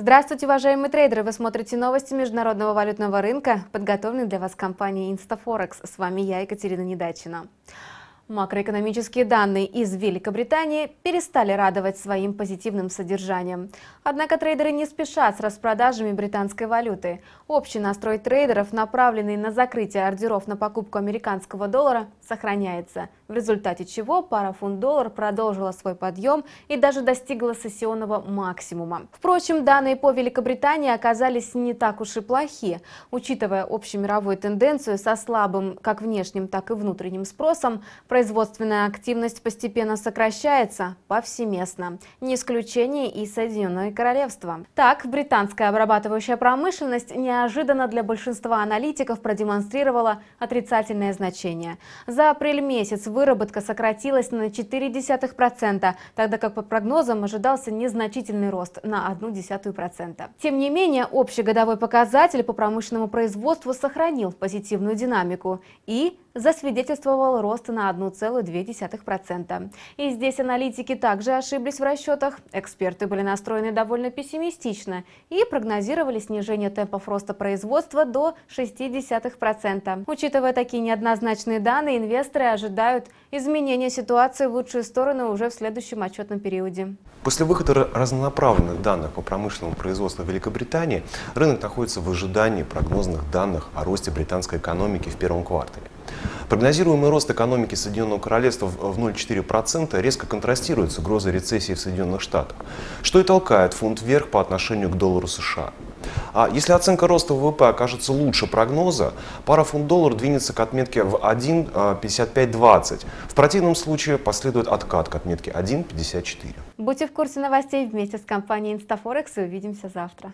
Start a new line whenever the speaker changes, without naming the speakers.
Здравствуйте, уважаемые трейдеры! Вы смотрите новости международного валютного рынка, подготовленные для вас компанией InstaForex. С вами я, Екатерина Недачина. Макроэкономические данные из Великобритании перестали радовать своим позитивным содержанием. Однако трейдеры не спешат с распродажами британской валюты. Общий настрой трейдеров, направленный на закрытие ордеров на покупку американского доллара, сохраняется – в результате чего пара фунт-доллар продолжила свой подъем и даже достигла сессионного максимума. Впрочем, данные по Великобритании оказались не так уж и плохи. Учитывая общемировую тенденцию со слабым как внешним, так и внутренним спросом, производственная активность постепенно сокращается повсеместно. Не исключение и Соединенное Королевство. Так, британская обрабатывающая промышленность неожиданно для большинства аналитиков продемонстрировала отрицательное значение. За апрель месяц вы выработка сократилась на 0,4%, тогда как по прогнозам ожидался незначительный рост на 0,1%. Тем не менее, общий годовой показатель по промышленному производству сохранил позитивную динамику и засвидетельствовал рост на 1,2%. И здесь аналитики также ошиблись в расчетах. Эксперты были настроены довольно пессимистично и прогнозировали снижение темпов роста производства до 0,6%. Учитывая такие неоднозначные данные, инвесторы ожидают изменение ситуации в лучшую сторону уже в следующем отчетном периоде.
После выхода разнонаправленных данных по промышленному производству Великобритании рынок находится в ожидании прогнозных данных о росте британской экономики в первом квартале. Прогнозируемый рост экономики Соединенного Королевства в 0,4% резко контрастирует с угрозой рецессии в Соединенных Штатах, что и толкает фунт вверх по отношению к доллару США. А если оценка роста ВВП окажется лучше прогноза, пара фунт-доллар двинется к отметке в 1,5520. В противном случае последует откат к отметке 1,54.
Будьте в курсе новостей вместе с компанией InstaForex и увидимся завтра.